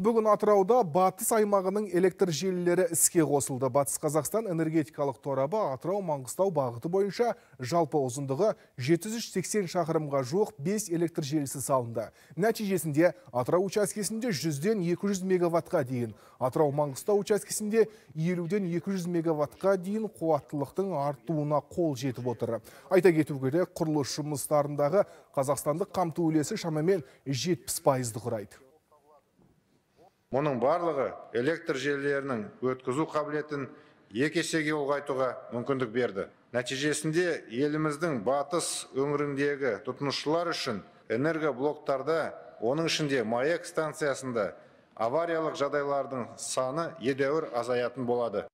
Бүгін Атырауда батыс аймағының электр желілері іске қосылды. Батыс Қазақстан энергетикалық торабы Атырау Маңғыстау бағыты бойынша жалпы ұзындығы 780 шақырымға жоқ 5 электр желісі салынды. Нәтижесінде Атырау учаскесінде 100-ден 200 мегаваттқа дейін, Атырау Маңғыстау учаскесінде 50-ден 200 мегаваттқа дейін қуаттылықтың артуына қол жетіп отыр. Айта кету керек, құрылыс жұмыстарындағы қазақстандық қамту үлесі шамамен 70 құрайды мұның барлығы электр желілерінің өткізу қабілетін екі есеге ұлғайтуға мүмкіндік берді нәтижесінде еліміздің батыс өңіріндегі тұтынушылар үшін энергоблоктарда оның ішінде маяк станциясында авариялық жағдайлардың саны едәуір азаятын болады